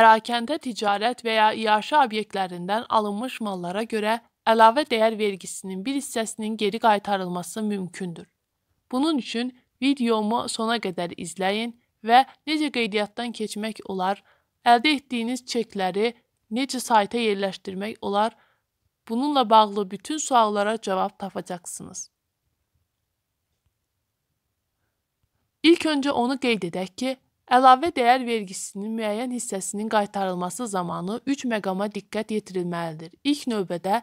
Perakəndə ticarət və ya iaşə obyektlərindən alınmış mallara görə əlavə dəyər vergisinin bir hissəsinin geri qaytarılması mümkündür. Bunun üçün videomu sona qədər izləyin və necə qeydiyyatdan keçmək olar, əldə etdiyiniz çekləri necə sayta yerləşdirmək olar, bununla bağlı bütün suallara cavab tapacaqsınız. İlk öncə onu qeyd edək ki, Əlavə dəyər vergisinin müəyyən hissəsinin qaytarılması zamanı üç məqama diqqət yetirilməlidir. İlk növbədə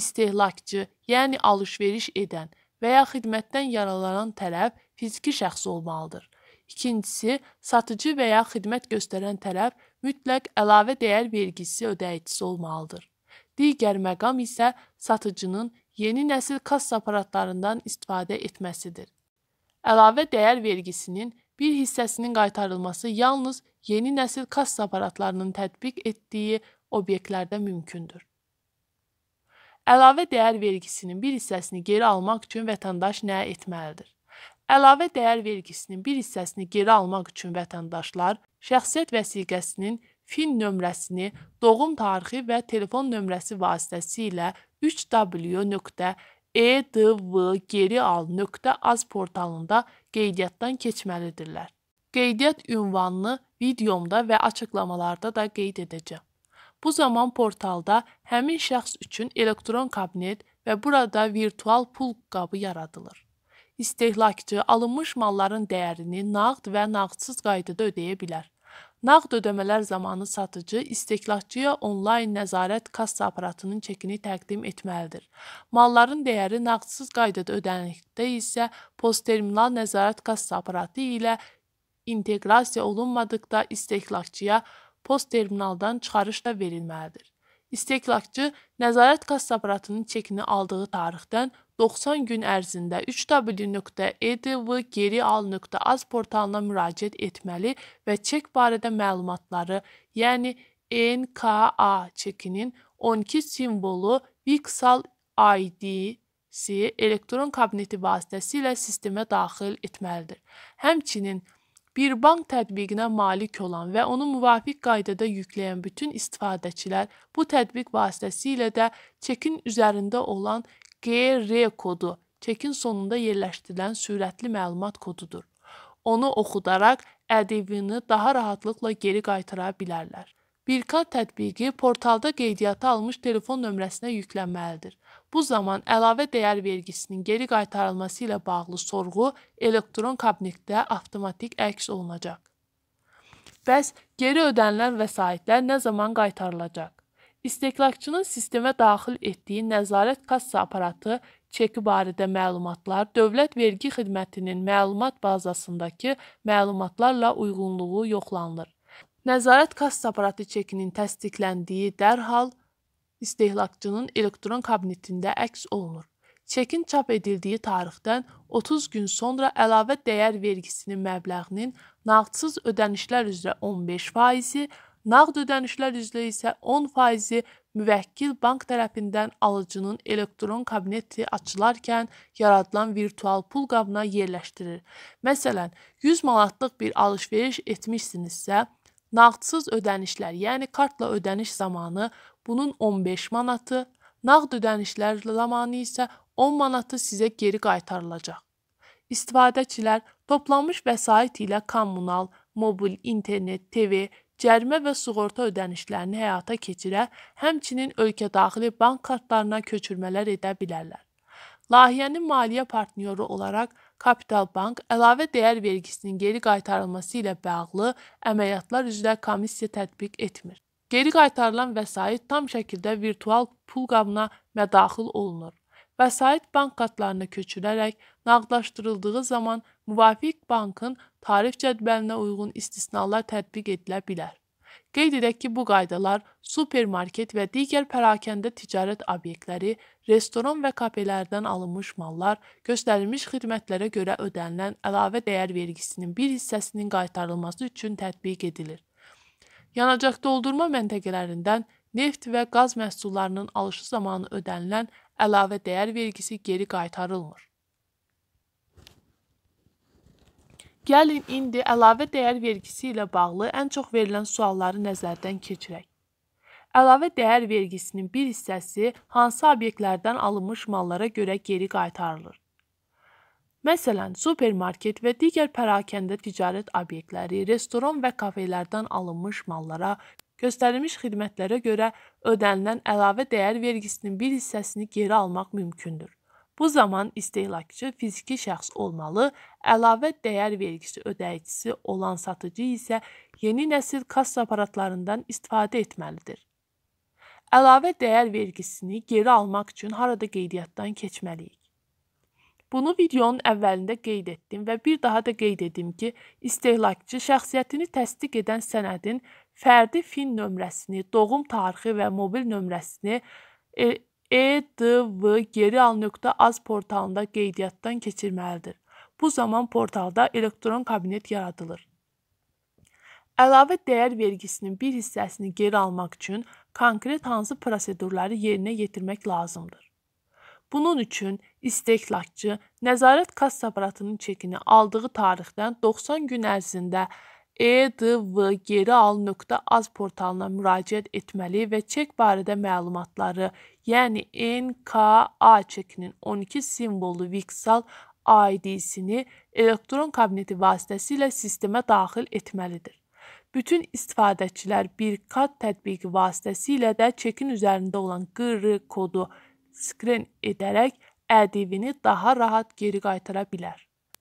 istehlakçı, yəni alış-veriş edən və ya xidmətdən yararlanan tərəf fiziki şəxs olmalıdır. İkincisi, satıcı və ya xidmət göstərən tərəf mütləq əlavə dəyər vergisi ödəyicisi olmalıdır. Digər məqam isə satıcının yeni nəsil kassa aparatlarından istifadə etməsidir. Əlavə dəyər vergisinin bir hissəsinin qaytarılması yalnız yeni nəsil kassa aparatlarının tətbiq etdiyi obyektlərdə mümkündür. Əlavə dəyər vergisinin bir hissəsini geri almaq üçün vətəndaş nə etməlidir? Əlavə dəyər vergisinin bir hissəsini geri almaq üçün vətəndaşlar şəxsiyyət vəsiqəsinin fin nömrəsini doğum tarixi və telefon nömrəsi vasitəsilə 3w.com EDV geri al nöqtə az portalında qeydiyyatdan keçməlidirlər. Qeydiyyat ünvanını videomda və açıqlamalarda da qeyd edəcəm. Bu zaman portalda həmin şəxs üçün elektron kabinet və burada virtual pul qabı yaradılır. İstehlakçı alınmış malların dəyərini nağd və nağdsız qaydada ödəyə bilər. Nağd ödəmələr zamanı satıcı istehlakçıya onlayn nəzarət kassa aparatının çekini təqdim etməlidir. Malların dəyəri nağdsız qaydada ödənildikdə isə postterminal nəzarət kassa aparatı ilə inteqrasiya olunmadıqda istehlakçıya postterminaldan çıxarış da verilməlidir. İstehlakçı nəzarət kassa aparatının çekini aldığı tarixdən 90 gün ərzində 3w.edv.az portalına müraciət etməli və çek barədə məlumatları, yəni NKA çekinin 12 simvolu Vixal ID-si elektron kabineti vasitəsilə sistemə daxil etməlidir. Həmçinin bir bank tətbiqinə malik olan və onu müvafiq qaydada yükləyən bütün istifadəçilər bu tətbiq vasitəsilə də çekin üzərində olan QR kodu çekin sonunda yerləşdirilən sürətli məlumat kodudur. Onu oxudaraq ədevini daha rahatlıqla geri qaytara bilərlər. Birkat tətbiqi portalda qeydiyyata almış telefon nömrəsinə yüklənməlidir. Bu zaman əlavə dəyər vergisinin geri qaytarılması ilə bağlı sorğu elektron kabinetdə avtomatik əks olunacaq. Bəs geri ödənilən vəsaitlər nə zaman qaytarılacaq? İstehlakçının sistemə daxil etdiyi nəzarət kassa aparatı çeki barədə məlumatlar Dövlət Vergi Xidmətinin məlumat bazasındakı məlumatlarla uyğunluğu yoxlanılır. Nəzarət kassa aparatı çekinin təsdiqləndiyi dərhal istehlakçının elektron kabinetində əks olunur. Çekin çap edildiyi tarixdən 30 gün sonra əlavə dəyər vergisinin məbləğinin nağdsız ödənişlər üzrə 15%-i, Nağd ödənişlər üzrə isə 10% müvəkkil bank tərəfindən alıcının elektron kabineti açılarkən yaradılan virtual pul qabına yerləşdirir. Məsələn, 100 manatlıq bir alış-veriş etmisinizsə, nağdsız ödənişlər, yəni kartla ödəniş zamanı bunun 15 manatı, nağd ödənişlər zamanı isə 10 manatı sizə geri qaytarılacaq. İstifadəçilər toplanmış vəsait ilə kommunal, mobil, internet, TV, cərimə və sığorta ödənişlərini həyata keçirə, həmçinin ölkədaxili bank kartlarına köçürmələr edə bilərlər. Layihənin maliyyə partnyoru olaraq Kapital Bank əlavə dəyər vergisinin geri qaytarılması ilə bağlı əməliyyatlar üzrə komissiya tətbiq etmir. Geri qaytarılan vəsait tam şəkildə virtual pul qabına mədaxil olunur vəsait bank kartlarına köçürərək nağdlaşdırıldığı zaman müvafiq bankın tarif cədvəlinə uyğun istisnalar tətbiq edilə bilər. Qeyd edək ki, bu qaydalar supermarket və digər pərakəndə ticarət obyektləri, restoran və kafelərdən alınmış mallar, göstərilmiş xidmətlərə görə ödənilən əlavə dəyər vergisinin bir hissəsinin qaytarılması üçün tətbiq edilir. Yanacaq doldurma məntəqələrindən Neft və qaz məhsullarının alışı zamanı ödənilən əlavə dəyər vergisi geri qaytarılmır. Gəlin indi əlavə dəyər vergisi ilə bağlı ən çox verilən sualları nəzərdən keçirək. Əlavə dəyər vergisinin bir hissəsi hansı obyektlərdən alınmış mallara görə geri qaytarılır? Məsələn, supermarket və digər pərakəndə ticarət obyektləri, restoran və kafelərdən alınmış mallara göstərilmiş xidmətlərə görə ödənilən əlavə dəyər vergisinin bir hissəsini geri almaq mümkündür. Bu zaman istehlakçı fiziki şəxs olmalı, əlavə dəyər vergisi ödəyicisi olan satıcı isə yeni nəsil kassa aparatlarından istifadə etməlidir. Əlavə dəyər vergisini geri almaq üçün harada qeydiyyatdan keçməliyik? Bunu videonun əvvəlində qeyd etdim və bir daha da qeyd etdim ki, istehlakçı şəxsiyyətini təsdiq edən sənədin fərdi fin nömrəsini, doğum tarixi və mobil nömrəsini edv.az e portalında qeydiyyatdan keçirməlidir. Bu zaman portalda elektron kabinet yaradılır. Əlavə dəyər vergisinin bir hissəsini geri almaq üçün konkret hansı prosedurları yerinə yetirmək lazımdır? Bunun üçün istehlakçı nəzarət kassa aparatının çekini aldığı tarixdən 90 gün ərzində EDV geri al nöqtə az portalına müraciət etməli və çek barədə məlumatları, yəni NKA çekinin 12 simvolu Vixal ID-sini elektron kabineti vasitəsilə sistemə daxil etməlidir. Bütün istifadəçilər bir kod tətbiqi vasitəsilə də çekin üzərində olan QR kodu skren edərək ədivini daha rahat geri qaytara bilər.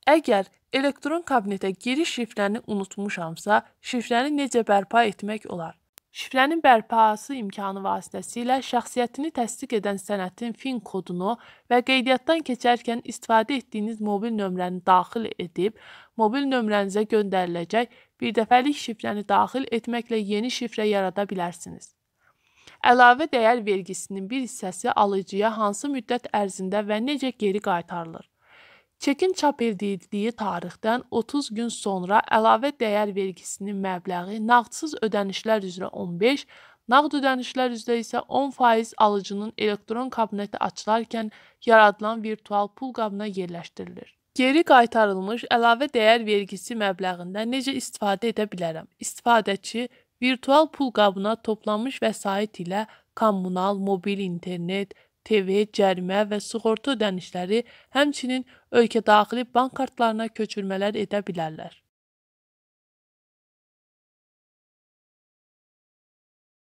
Əgər elektron kabinetə giriş şifrəni unutmuşamsa, şifrəni necə bərpa etmək olar? Şifrənin bərpası imkanı vasitəsilə şəxsiyyətini təsdiq edən sənədin fin kodunu və qeydiyyatdan keçərkən istifadə etdiyiniz mobil nömrəni daxil edib, mobil nömrənizə göndəriləcək birdəfəlik şifrəni daxil etməklə yeni şifrə yarada bilərsiniz. Əlavə dəyər vergisinin bir hissəsi alıcıya hansı müddət ərzində və necə geri qaytarılır? Çekin çap edildiyi tarixdən 30 gün sonra əlavə dəyər vergisinin məbləği nağdsız ödənişlər üzrə 15, nağd ödənişlər üzrə isə 10% alıcının elektron kabineti açılarkən yaradılan virtual pul qabına yerləşdirilir. Geri qaytarılmış əlavə dəyər vergisi məbləğindən necə istifadə edə bilərəm? İstifadəçi virtual pul qabına toplanmış vəsait ilə kommunal, mobil internet, TV, cərimə və sığorta ödənişləri, həmçinin ölkə daxili bank kartlarına köçürmələr edə bilərlər.